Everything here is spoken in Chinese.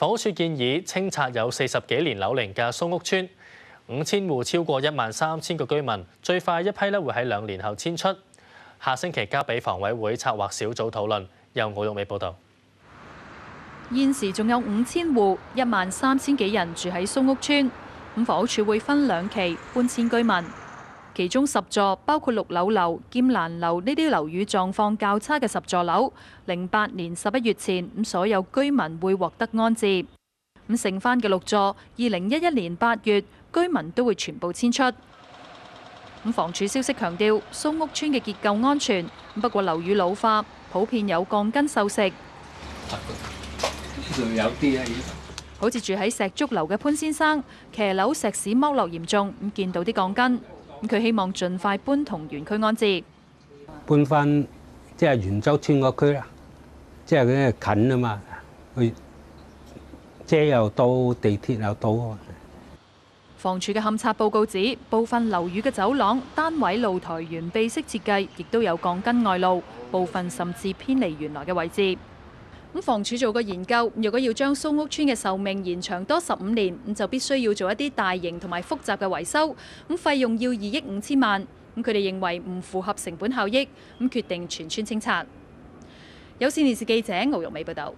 房屋署建議清拆有四十幾年樓齡嘅松屋村，五千户超過一萬三千個居民，最快一批咧會喺兩年後遷出，下星期交俾房委會策劃小組討論。由敖玉美報道。現時仲有五千户一萬三千幾人住喺松屋村，咁房署會分兩期搬遷居民。其中十座包括六樓樓剑兰樓呢啲樓宇狀況較差嘅十座樓，零八年十一月前咁所有居民會獲得安置咁剩翻嘅六座，二零一一年八月居民都會全部遷出咁。房署消息強調，苏屋村嘅結構安全，不過樓宇老化，普遍有鋼筋受食，好似住喺石竹樓嘅潘先生，騎樓石屎剥落嚴重，咁見到啲鋼筋。佢希望盡快搬同園區安置，搬翻即係圓洲村嗰區啦，即係佢近啊嘛，遮又到，地鐵又到。房署嘅勘察報告指，部分樓宇嘅走廊、單位露台原被式設計，亦都有鋼筋外露，部分甚至偏離原來嘅位置。咁房署做個研究，如果要將蘇屋村嘅壽命延長多十五年，咁就必須要做一啲大型同埋複雜嘅維修，咁費用要二億五千萬，咁佢哋認為唔符合成本效益，咁決定全村清拆。有線電視記者敖玉美報道。